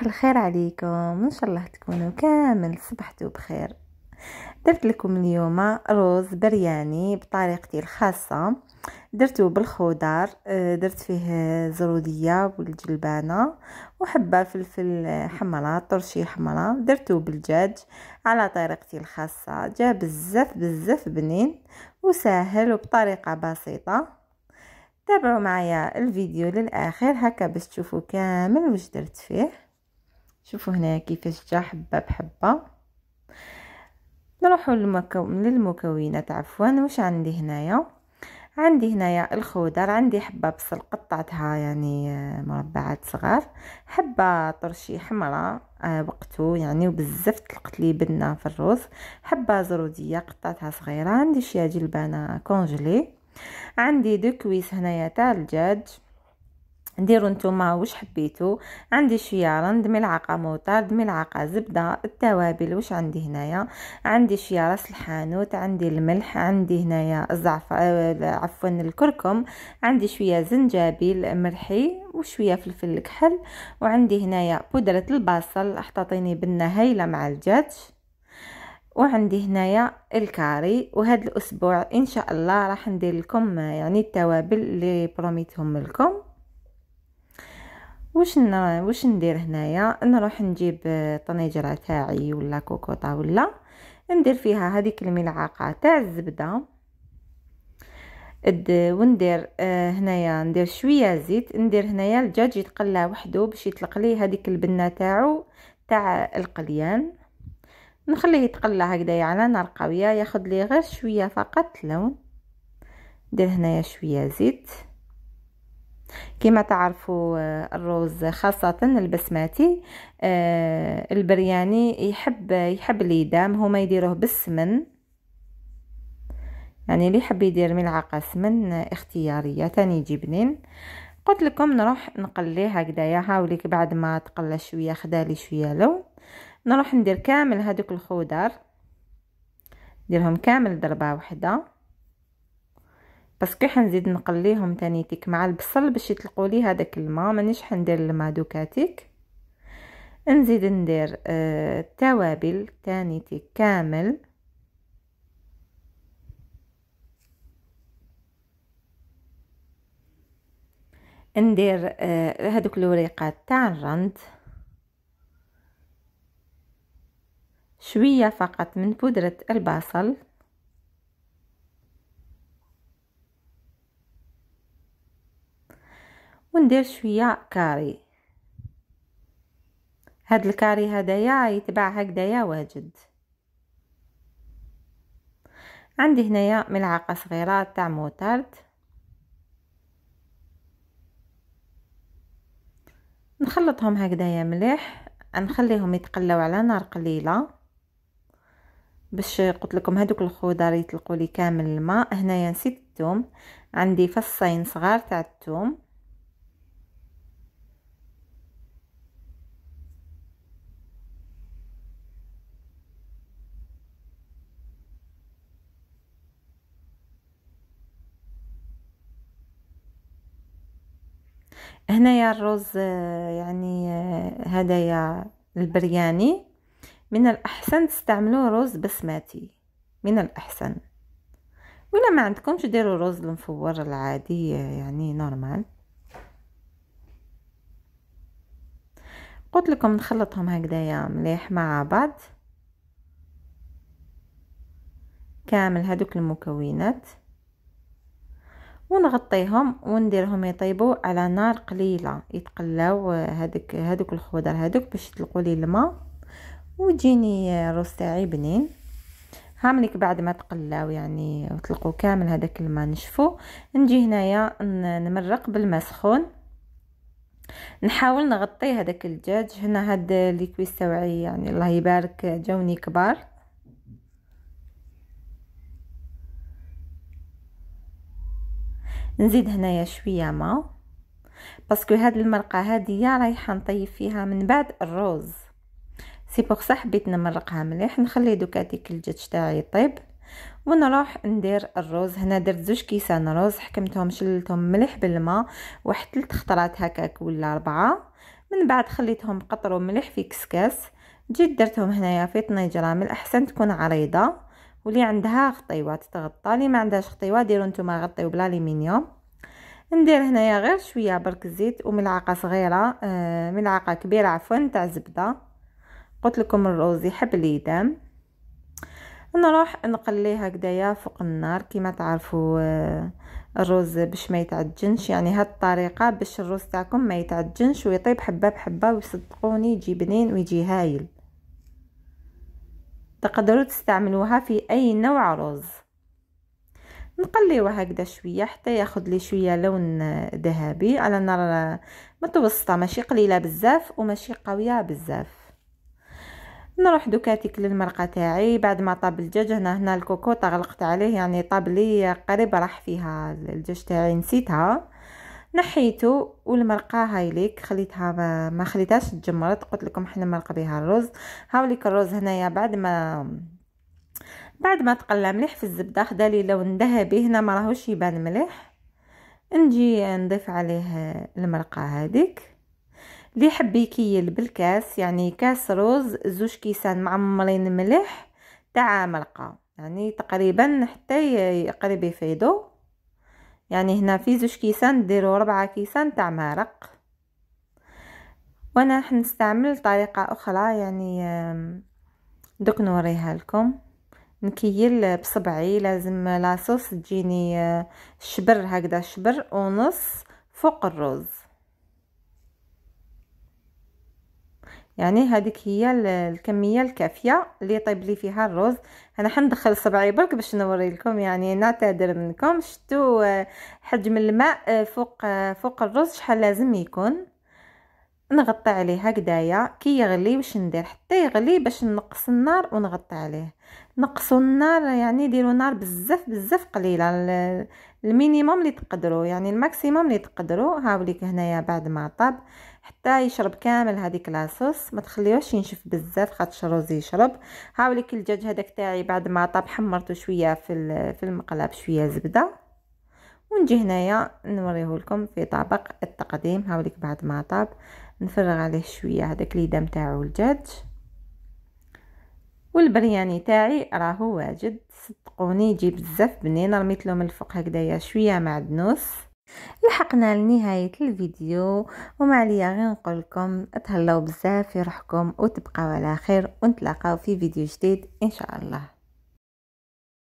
صباح الخير عليكم ان شاء الله تكونوا كامل صبحتوا بخير درت لكم اليوم روز برياني بطريقتي الخاصه درته بالخضار آه، درت فيه زروديه والجلبانه وحبه فلفل حمراء طرشي حمراء درته بالدجاج على طريقتي الخاصه جا بزاف بزاف بنين وسهل وبطريقه بسيطه تابعوا معايا الفيديو للاخر هكا باش تشوفوا كامل واش درت فيه شوفوا هنا كيفاش جا حبه بحبه نروحوا للمكو... للمكونات عفوا واش عندي هنايا عندي هنايا الخضر عندي حبه بصل قطعتها يعني آه، مربعات صغار حبه طرشي حمراء وقته آه، يعني وبزاف طلقت لي بنه في الروز حبه زروديه قطعتها صغيره عندي شي جلبانه كونجلي عندي دو كويس هنايا تاع الدجاج ديروا نتوما واش حبيتو عندي شويه رند ملعقه موطارد ملعقه زبده التوابل واش عندي هنايا عندي شويه راس الحانوت عندي الملح عندي هنايا الزعفر آه، عفوا الكركم عندي شويه زنجبيل مرحي وشويه فلفل الكحل وعندي هنايا بودره البصل احتطيني بنه هايله مع الدجاج وعندي هنايا الكاري وهذا الاسبوع ان شاء الله راح ندير لكم يعني التوابل اللي بروميتهم لكم واش واش ندير هنايا نروح نجيب آه، طنجره تاعي ولا كوكوطه ولا ندير فيها هذيك الملعقه تاع الزبده وندير آه، هنايا ندير شويه زيت ندير هنايا الدجاج يتقلى وحده باش يطلق لي هذيك البنه تاعو تاع القليان نخليه يتقلى هكذايا على نار قويه ياخذ لي غير شويه فقط لون ندير هنايا شويه زيت كما تعرفوا آه، الروز خاصة البسماتي آه، البرياني يحب يحب ليدام هما يديروه بالسمن يعني اللي يحب يدير ملعقة سمن اختيارية تاني يجي بنين قلت لكم نروح نقليه هكذايا هاوليك بعد ما تقلى شوية خدالي شوية لون نروح ندير كامل هادوك الخضر نديرهم كامل ضربة واحدة باسكو حنزيد نقليهم تاني تيك مع البصل باش يطلقوا لي هذاك الماء مانيش حندير الماء دوكاتيك نزيد ندير آه التوابل تاني تيك كامل ندير هذوك آه، الوريقات تاع الرند شويه فقط من بودره البصل وندير شويه كاري هاد الكاري هدايا يتبع هكدايا واجد عندي هنايا ملعقه صغيره تاع موتارد نخلطهم هكدايا مليح نخليهم يتقلاو على نار قليله باش قلت لكم هذوك الخضر يطلقوا لي كامل الماء هنايا نسيت الثوم عندي فصين صغار تاع الثوم هنايا الرز آه، يعني آه، هدايا البرياني من الاحسن تستعملوا رز بسماتي من الاحسن ولا ما عندكمش ديروا رز المفور العادي آه، يعني نورمال قلت لكم نخلطهم هكذايا مليح مع بعض كامل هذوك المكونات ونغطيهم ونديرهم يطيبوا على نار قليله يتقلاو هذوك آه، هذوك الخضر هذوك باش يطلقوا لي الماء وجيني الروز آه، تاعي بنين هاملك بعد ما تقلاو يعني وتلقوا كامل هذاك الماء نشفو نجي هنايا نمرق بالماء سخون نحاول نغطي هذاك الدجاج هنا هاد ليكويس آه، تاعي يعني الله يبارك جاوني كبار نزيد هنايا شويه ما باسكو هاد المرقه هاديه رايحه نطيب فيها من بعد الروز سي بوغ حبيت نمرقها مليح نخلي دوكا هذيك الجاتش تاعي يطيب ونروح ندير الروز هنا درت زوج كيسان روز حكمتهم شللتهم مليح بالماء واحد ثلاث خطرات هكاك ولا اربعه من بعد خليتهم قطروا مليح في كسكاس جيت درتهم هنايا في طنجره من الاحسن تكون عريضه واللي عندها خطيوه تتغطى اللي ما عندهاش خطيوه ديروا نتوما غطيو بالالومنيوم ندير هنايا غير شويه برك الزيت وملعقه صغيره آه ملعقه كبيره عفوا تاع زبده قلت لكم الروز يحب ليدام نروح نقليه هكذايا فوق النار كما تعرفوا آه الرز باش ما يتعجنش يعني هاد الطريقه باش الرز تاعكم ما يتعجنش ويطيب حبه بحبه وصدقوني يجي بنين ويجي هايل تقدروا تستعملوها في أي نوع رز نقليوها هكذا شوية حتى ياخذ لي شوية لون ذهبي على نار متوسطة ماشي قليلة بزاف وماشي قوية بزاف نروح دوكاتيك للمرقة تاعي بعد ما طاب الدجاج هنا هنا الكوكوطة غلقت عليه يعني طاب لي قريب راح فيها الدجاج تاعي نسيتها نحيته والمرقه هاي ليك خليتها ما خليتهاش تجمرت قلت لكم حنا مرقه بها الرز هاوليك الرز هنايا بعد ما بعد ما تقلى مليح في الزبده خدا لي لون ذهبي هنا ما راهوش يبان مليح نجي نضيف عليه المرقه هذيك اللي يحب يكيل بالكاس يعني كاس رز زوج كيسان معمرين مليح تاع مرقه يعني تقريبا حتى قريب يفيدو يعني هنا في زوج كيسان ديروا ربعة كيسان تاع مارق وانا نستعمل طريقة اخرى يعني دوك نوريها لكم نكيل بصبعي لازم لاصوص تجيني آه، شبر هكذا شبر ونص فوق الرز يعني هذيك هي الكميه الكافيه اللي يطيب لي فيها الرز انا حندخل صبعي برك باش نوري لكم يعني نعتذر منكم شتو آه، حجم الماء آه، فوق آه، فوق الرز شحال لازم يكون نغطي عليه هكدايا كي يغلي واش ندير حتى يغلي باش نقص النار ونغطي عليه نقصوا النار يعني ديروا نار بزاف بزاف قليله المينيموم اللي تقدروا يعني الماكسيموم اللي تقدروا هاوليك هنايا بعد ما طاب حتى يشرب كامل هذيك لاصوص ما تخليوهش ينشف بزاف خاطرش الرز يشرب هاولي كل الدجاج هذاك تاعي بعد ما طاب حمرته شويه في في المقلاه شويه زبده ونجي هنايا نوريه لكم في طبق التقديم هاوليك بعد ما طاب نفرغ عليه شويه هذاك ليدام تاعو الدجاج والبرياني تاعي راهو واجد صدقوني يجي بزاف بنين رميت لهم من الفوق هكذايا شويه معدنوس لحقنا لنهاية الفيديو وما عليا غير نقول لكم تهلاو بزاف في روحكم وتبقاو على خير ونتلاقاو في فيديو جديد ان شاء الله